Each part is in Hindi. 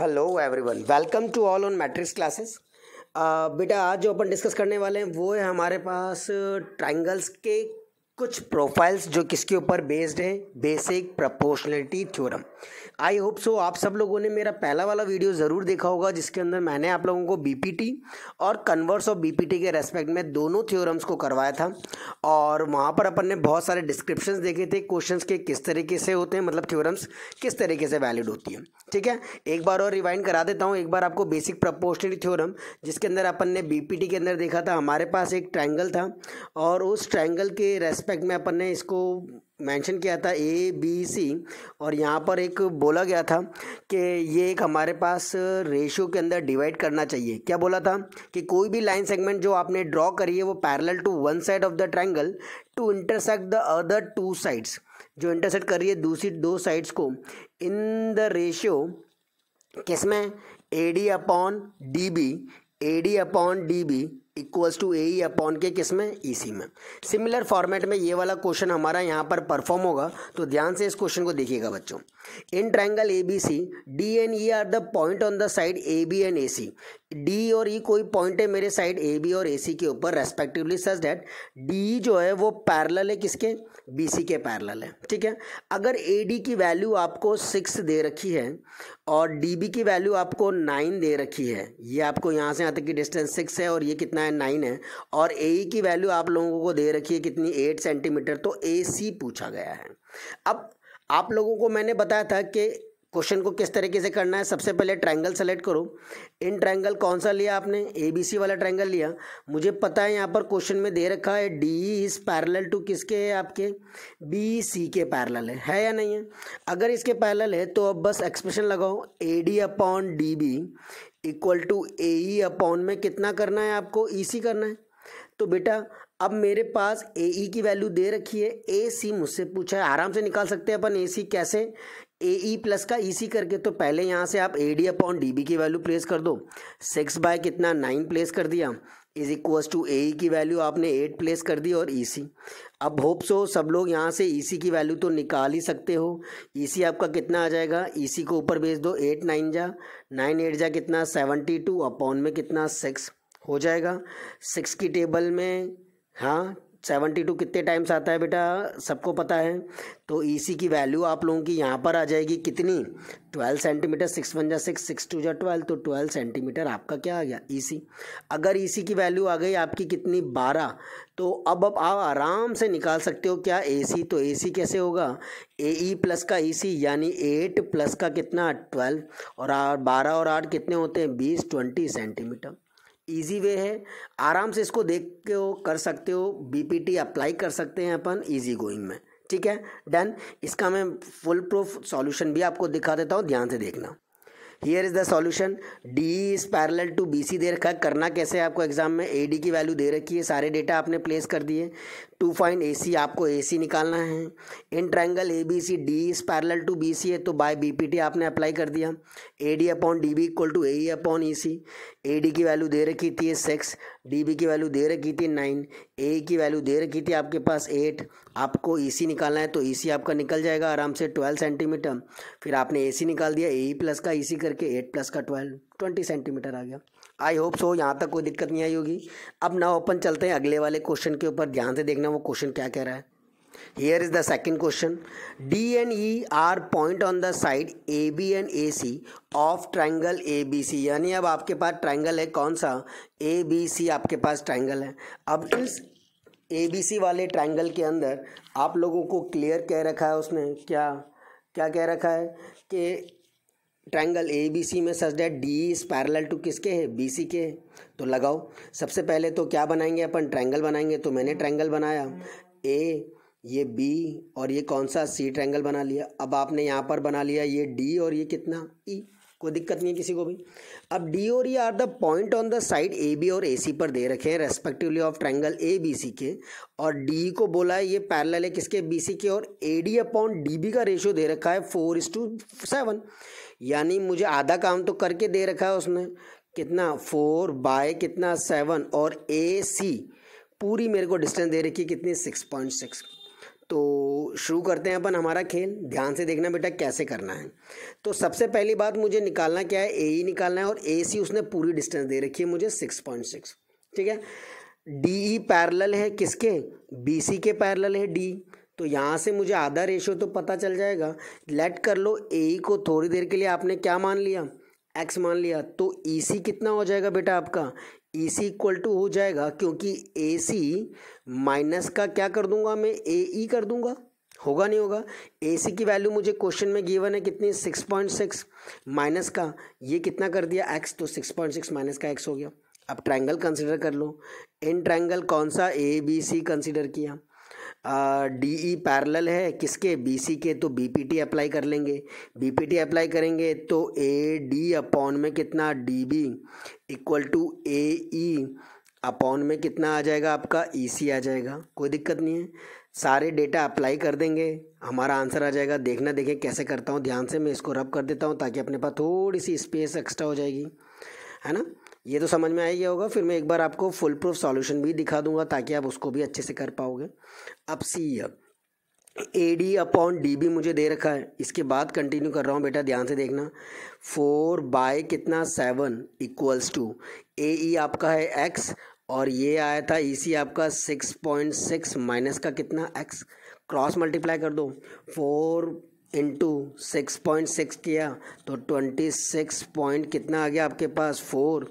Hello everyone welcome to all on matrix classes बेटा आज जो अपन डिस्कस करने वाले हैं वो है हमारे पास ट्राइंगल्स uh, के कुछ प्रोफाइल्स जो किसके ऊपर बेस्ड है basic proportionality theorem I hope so आप सब लोगों ने मेरा पहला वाला वीडियो ज़रूर देखा होगा जिसके अंदर मैंने आप लोगों को बी और कन्वर्स ऑफ बी के रेस्पेक्ट में दोनों थ्योरम्स को करवाया था और वहाँ पर अपन ने बहुत सारे डिस्क्रिप्शन देखे थे क्वेश्चन के किस तरीके से होते हैं मतलब थ्योरम्स किस तरीके से वैलिड होती है ठीक है एक बार और रिवाइंड करा देता हूँ एक बार आपको बेसिक प्रपोशनलिटी थ्योरम जिसके अंदर अपन ने बी के अंदर देखा था हमारे पास एक ट्रैंगल था और उस ट्रैंगल के रेस्पेक्ट एस्पेक्ट में अपन ने इसको मेंशन किया था ए बी सी और यहाँ पर एक बोला गया था कि ये एक हमारे पास रेशियो के अंदर डिवाइड करना चाहिए क्या बोला था कि कोई भी लाइन सेगमेंट जो आपने ड्रॉ करी है वो parallel to one side of the triangle to intersect the other two sides जो इंटरसेक्ट कर रही है दूसरी दो साइड्स को इन द रेशियो किसमें A D upon D B A D upon D B equals to A E upon के किस में ई e सी में सिमिलर फॉर्मेट में ये वाला क्वेश्चन हमारा यहाँ पर परफॉर्म होगा तो ध्यान से इस क्वेश्चन को देखिएगा बच्चों in triangle A B C D and E are the point on the side A B and A C D और ई e कोई पॉइंट है मेरे साइड ए बी और ए सी के ऊपर रेस्पेक्टिवली सच डैट डी जो है वो पैरल है किसके बी सी के पैरल है ठीक है अगर ए डी की वैल्यू आपको सिक्स दे रखी है और डी बी की वैल्यू आपको नाइन दे रखी है ये आपको यहाँ से यहाँ तक की डिस्टेंस सिक्स है और ये कितना है नाइन है और ए ई e की वैल्यू आप लोगों को दे रखी है कितनी एट सेंटीमीटर तो ए सी पूछा गया है अब आप लोगों को मैंने बताया था कि क्वेश्चन को किस तरीके से करना है सबसे पहले ट्रायंगल सेलेक्ट करो इन ट्रायंगल कौन सा लिया आपने एबीसी वाला ट्रायंगल लिया मुझे पता है यहाँ पर क्वेश्चन में दे रखा है डी इज़ पैरेलल टू किसके है आपके बी सी के पैरेलल है है या नहीं है अगर इसके पैरेलल है तो अब बस एक्सप्रेशन लगाओ A D upon D B equal to A E upon में कितना करना है आपको ई e सी करना है तो बेटा अब मेरे पास ए ई e की वैल्यू दे रखी है ए सी मुझसे पूछा है आराम से निकाल सकते हैं अपन ए सी कैसे ए ई प्लस का ई e सी करके तो पहले यहाँ से आप A D upon D B की वैल्यू प्लेस कर दो सिक्स बाय कितना नाइन प्लेस कर दिया is equals to A E की वैल्यू आपने एट प्लेस कर दी और ई e सी अब होप सो सब लोग यहाँ से ई e सी की वैल्यू तो निकाल ही सकते हो ई सी आपका कितना आ जाएगा ई सी को ऊपर भेज दो एट नाइन जा नाइन एट जा कितना सेवनटी टू अपॉन में कितना सिक्स हो जाएगा सिक्स की टेबल में हाँ सेवेंटी टू कितने टाइम्स आता है बेटा सबको पता है तो ई e की वैल्यू आप लोगों की यहाँ पर आ जाएगी कितनी ट्वेल्व सेंटीमीटर सिक्स वन जा सिक्स सिक्स टू जा ट्वेल्व तो ट्वेल्व सेंटीमीटर आपका क्या आ गया ई e अगर ई e की वैल्यू आ गई आपकी कितनी बारह तो अब अब आप आराम से निकाल सकते हो क्या ए तो ए कैसे होगा ए ई प्लस का ई यानी एट प्लस का कितना ट्वेल्व और बारह और आठ कितने होते हैं बीस ट्वेंटी सेंटीमीटर ईजी वे है आराम से इसको देख के हो कर सकते हो बीपीटी अप्लाई कर सकते हैं अपन ईजी गोइंग में ठीक है डन इसका मैं फुल प्रूफ सॉल्यूशन भी आपको दिखा देता हूँ ध्यान से देखना here is the solution D is parallel to B C दे रखा है करना कैसे है आपको एग्जाम में ए डी की वैल्यू दे रखी है सारे डेटा आपने प्लेस कर दिए टू फाइन ए सी आपको ए सी निकालना है in triangle A B C D is parallel to B C है तो बाय बी पी टी आपने अप्लाई कर दिया A D upon D B equal to A E upon E C A D की वैल्यू दे रखी थी सिक्स डी बी की वैल्यू दे रखी थी नाइन ए e की वैल्यू दे रखी थी आपके पास एट आपको ई e सी निकालना है तो ई e सी आपका निकल जाएगा आराम से ट्वेल्व सेंटीमीटर फिर आपने ए सी निकाल दिया ए प्लस का ई सी करके एट प्लस का ट्वेल्व ट्वेंटी सेंटीमीटर आ गया आई होप सो यहाँ तक कोई दिक्कत नहीं आई होगी अब ना ओपन चलते हैं अगले वाले क्वेश्चन के ऊपर ध्यान से देखना वो क्वेश्चन क्या कह रहा है here is the second question D the E are point on the side A B the A C of triangle A B C यानी अब आपके पास ट्राइंगल है कौन सा ए बी सी आपके पास ट्राइंगल है अब इस ए बी सी वाले ट्राइंगल के अंदर आप लोगों को क्लियर कह रखा है उसने क्या क्या कह रखा है कि ट्रायंगल ए बी सी में such that D is parallel to किसके है बी सी के है तो लगाओ सबसे पहले तो क्या बनाएंगे अपन ट्रायंगल बनाएंगे तो मैंने ट्रायंगल बनाया ए ये बी और ये कौन सा सी ट्रायंगल बना लिया अब आपने यहाँ पर बना लिया ये डी और ये कितना ई e। कोई दिक्कत नहीं है किसी को भी अब डी और ये are the point on the side A B और ए सी पर दे रखे हैं respectively of triangle A B C के और डी को बोला है ये पैरल है किसके बी सी के और A D upon D B का रेशियो दे रखा है फोर इस टू सेवन यानी मुझे आधा काम तो करके दे रखा है उसने कितना फोर बाय कितना सेवन और ए सी पूरी मेरे को डिस्टेंस दे रखी है कितनी सिक्स पॉइंट सिक्स तो शुरू करते हैं अपन हमारा खेल ध्यान से देखना बेटा कैसे करना है तो सबसे पहली बात मुझे निकालना क्या है ए ही निकालना है और ए सी उसने पूरी डिस्टेंस दे रखी है मुझे सिक्स पॉइंट सिक्स ठीक है डी ई पैरल है किसके बी सी के पैरल है डी तो यहाँ से मुझे आधा रेशो तो पता चल जाएगा लेट कर लो ए को थोड़ी देर के लिए आपने क्या मान लिया एक्स मान लिया तो ई e सी कितना हो जाएगा बेटा आपका ई सी इक्वल टू हो जाएगा क्योंकि ए सी माइनस का क्या कर दूंगा मैं ए ई e कर दूंगा होगा नहीं होगा ए सी की वैल्यू मुझे क्वेश्चन में गिवन है कितनी सिक्स पॉइंट सिक्स माइनस का ये कितना कर दिया एक्स तो सिक्स पॉइंट सिक्स माइनस का एक्स हो गया अब ट्रायंगल कंसिडर कर लो इन ट्रायंगल कौन सा ए बी सी कंसिडर किया डी ई पैरल है किसके बी सी के तो बी पी टी अप्लाई कर लेंगे बी पी टी अप्लाई करेंगे तो ए डी अपॉन में कितना D B equal to A E upon में कितना आ जाएगा आपका ई e सी आ जाएगा कोई दिक्कत नहीं है सारे डेटा अप्लाई कर देंगे हमारा आंसर आ जाएगा देखना देखें कैसे करता हूँ ध्यान से मैं इसको रब कर देता हूँ ताकि अपने पास थोड़ी सी स्पेस एक्स्ट्रा हो जाएगी है ना ये तो समझ में आ गया होगा फिर मैं एक बार आपको फुल प्रूफ सॉल्यूशन भी दिखा दूंगा ताकि आप उसको भी अच्छे से कर पाओगे अब C A D upon D B मुझे दे रखा है इसके बाद कंटिन्यू कर रहा हूँ बेटा ध्यान से देखना फोर बाय कितना seven equals to A E आपका है एक्स और ये आया था ई e सी आपका सिक्स पॉइंट सिक्स माइनस का कितना एक्स क्रॉस मल्टीप्लाई कर दो four into six point six किया तो ट्वेंटी सिक्स पॉइंट कितना आ गया आपके पास फोर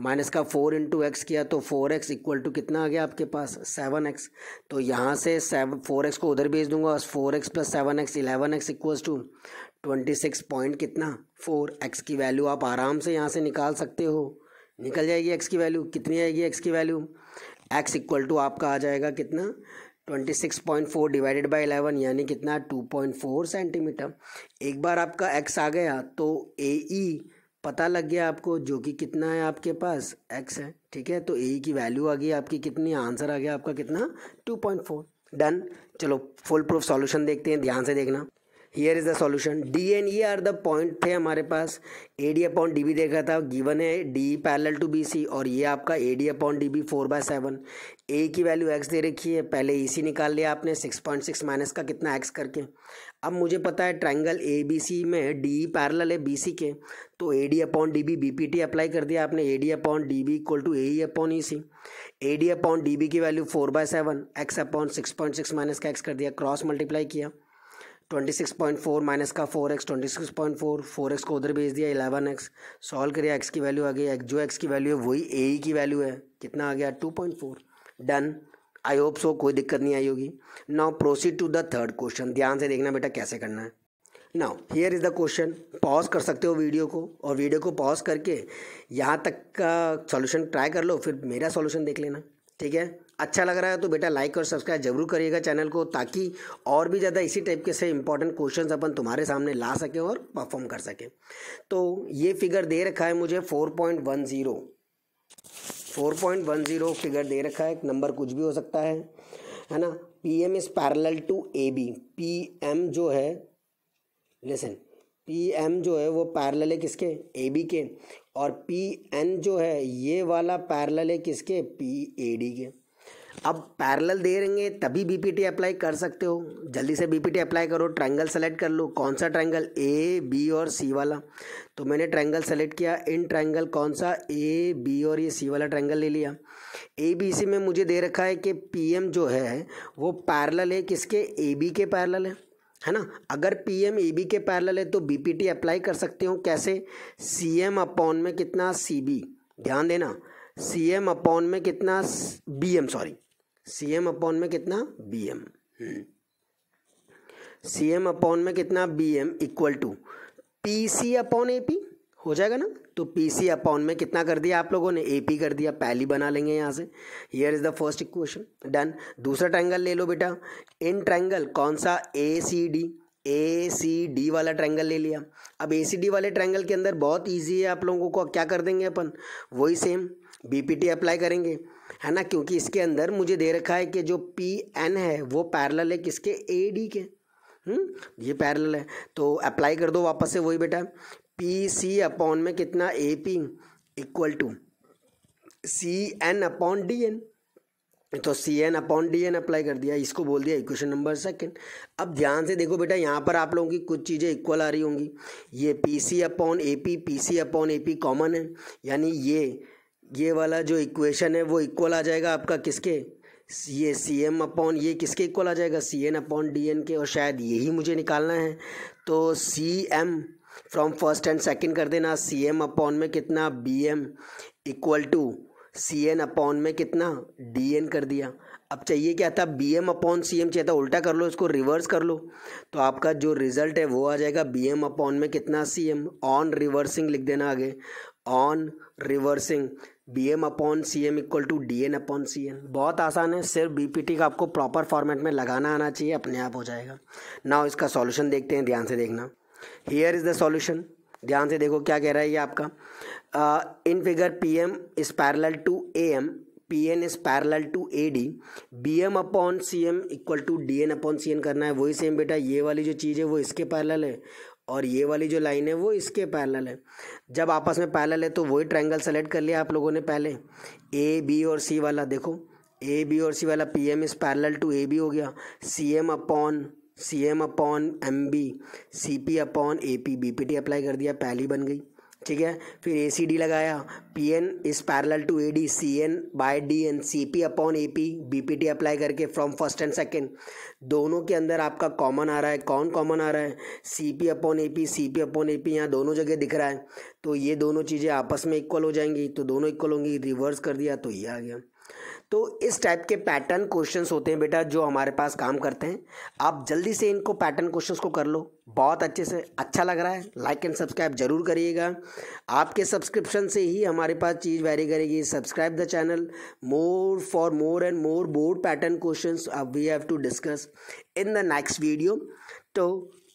माइनस का फोर इंटू एक्स किया तो फोर एक्स इक्वल टू कितना आ गया आपके पास सेवन एक्स तो यहाँ से सेवन फोर एक्स को उधर भेज दूंगा और four X plus seven X eleven X equal to twenty six point कितना फोर एक्स की वैल्यू आप आराम से यहाँ से निकाल सकते हो निकल जाएगी एक्स की वैल्यू कितनी आएगी एक्स की वैल्यू एक्स इक्वल टू आपका आ जाएगा कितना 26.4 डिवाइडेड बाय 11 यानी कितना 2.4 सेंटीमीटर एक बार आपका एक्स आ गया तो ए ई e पता लग गया आपको जो कि कितना है आपके पास एक्स है ठीक है तो ए e की वैल्यू आ गई आपकी कितनी आंसर आ गया आपका कितना 2.4 डन चलो फुल प्रूफ सॉल्यूशन देखते हैं ध्यान से देखना here is the solution D and E are the point थे हमारे पास A D upon D B देखा था गिवन है D parallel to B C और ये आपका A D upon D B four by seven A की वैल्यू एक्स दे रखी है पहले ई e सी निकाल लिया आपने सिक्स पॉइंट सिक्स माइनस का कितना एक्स करके अब मुझे पता है ट्राइंगल ए बी सी में डी पैरल है बी सी के तो A D upon D B B P T apply कर दिया आपने A D upon D B equal to A E upon E C A D upon D B की value four by seven X upon six point six minus का एक्स कर दिया क्रॉस मल्टीप्लाई किया twenty six point four minus का four X twenty six point four four X को उधर भेज दिया इलेवन एक्स सॉल्व करिए एक्स की वैल्यू आ गई एक जो एक्स की वैल्यू है वही ए e की वैल्यू है कितना आ गया two point four done I hope so कोई दिक्कत नहीं आई होगी now proceed to the third question ध्यान से देखना बेटा कैसे करना है now here is the question pause कर सकते हो वीडियो को और वीडियो को पॉज करके यहाँ तक का सॉल्यूशन ट्राई कर लो फिर मेरा सॉल्यूशन देख लेना ठीक है अच्छा लग रहा है तो बेटा लाइक और सब्सक्राइब जरूर करिएगा चैनल को ताकि और भी ज़्यादा इसी टाइप के से इंपॉर्टेंट क्वेश्चन अपन तुम्हारे सामने ला सकें और परफॉर्म कर सकें तो ये फिगर दे रखा है मुझे four point one zero four point one zero figure दे रखा है नंबर कुछ भी हो सकता है है ना P M is parallel to A B P M जो है लेसन पी एम जो है वो पैरल है किसके ए बी के और पी एन जो है ये वाला पैरल है किसके पी ए डी के अब पैरेलल दे रहेंगे तभी बीपीटी अप्लाई कर सकते हो जल्दी से बीपीटी अप्लाई करो ट्रायंगल सेलेक्ट कर लो कौन सा ट्रायंगल ए बी और सी वाला तो मैंने ट्रायंगल सेलेक्ट किया इन ट्रायंगल कौन सा ए बी और ये सी वाला ट्रायंगल ले लिया ए बी सी में मुझे दे रखा है कि पी एम जो है वो पैरेलल है किसके ए बी के पैरेलल है है ना अगर पी एम ए बी के पैरेलल है तो बी पी टी अप्लाई कर सकते हो कैसे सी एम अपॉन में कितना सी बी ध्यान देना सी एम अपॉन में कितना B M sorry C M upon में कितना B M C M upon में कितना B M equal to P C upon A P हो जाएगा ना तो पी सी अपॉन में कितना कर दिया आप लोगों ने ए पी कर दिया पहली बना लेंगे यहाँ से here is the first equation done दूसरा ट्रैंगल ले लो बेटा इन ट्रैंगल कौन सा A C D A C D वाला ट्रैंगल ले लिया अब ए सी डी वाले ट्रैंगल के अंदर बहुत ईजी है आप लोगों को क्या कर देंगे अपन वही same B P T apply करेंगे है ना क्योंकि इसके अंदर मुझे दे रखा है कि जो पी एन है वो पैरल है किसके ए डी के हुँ? हम्म? ये पैरल है तो अप्लाई कर दो वापस से वही बेटा पी सी अपॉन में कितना A P equal to C N upon D N तो C N upon D N apply कर दिया इसको बोल दिया इक्वेशन नंबर सेकंड अब ध्यान से देखो बेटा यहाँ पर आप लोगों की कुछ चीज़ें इक्वल आ रही होंगी ये P C upon A P P C upon A P common है यानी ये ये वाला जो इक्वेशन है वो इक्वल आ जाएगा आपका किसके ये सी एम अपॉन ये किसके इक्वल आ जाएगा C N upon D N के और शायद यही मुझे निकालना है तो C M from first and second कर देना सी एम अपॉन में कितना B M equal to C N upon में कितना डी एन कर दिया अब चाहिए क्या था B M upon C M चाहिए था उल्टा कर लो इसको रिवर्स कर लो तो आपका जो रिजल्ट है वो आ जाएगा बी एम अपॉन में कितना सी एम ऑन रिवर्सिंग लिख देना आगे on reversing B M upon C M equal to D N upon C N बहुत आसान है सिर्फ बी पी टी का आपको प्रॉपर फॉर्मेट में लगाना आना चाहिए अपने आप हो जाएगा नाउ इसका सॉल्यूशन देखते हैं ध्यान से देखना हियर इज़ द सॉल्यूशन ध्यान से देखो क्या कह रहा है ये आपका in figure P M is parallel to A M P N is parallel to A D B M upon C M equal to D N upon C N करना है वही सेम बेटा ये वाली जो चीज़ है वो इसके पैरल है और ये वाली जो लाइन है वो इसके पैरल है जब आपस में पैरल है तो वही ट्रायंगल सेलेक्ट कर लिया आप लोगों ने पहले ए बी और सी वाला देखो ए बी और सी वाला P M is parallel to A B हो गया C M upon C M upon M B C P upon A P B P T apply कर दिया पहली बन गई ठीक है फिर ए सी डी लगाया P N is parallel to A D C N by D N C P upon A P B P T apply करके फ्रॉम फर्स्ट एंड सेकेंड दोनों के अंदर आपका कॉमन आ रहा है कौन कॉमन आ रहा है C P upon A P C P upon A P यहाँ दोनों जगह दिख रहा है तो ये दोनों चीज़ें आपस में इक्वल हो जाएंगी तो दोनों इक्वल होंगी रिवर्स कर दिया तो ये आ गया तो इस टाइप के पैटर्न क्वेश्चंस होते हैं बेटा जो हमारे पास काम करते हैं आप जल्दी से इनको पैटर्न क्वेश्चंस को कर लो बहुत अच्छे से अच्छा लग रहा है लाइक एंड सब्सक्राइब जरूर करिएगा आपके सब्सक्रिप्शन से ही हमारे पास चीज़ वेरी करेगी subscribe the channel more for more and more board pattern question we have to discuss in the next video तो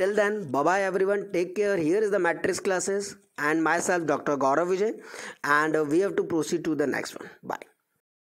then then, everyone take care here is the matrix classes and myself doctor Gaurav Vijay and we have to proceed to the next one bye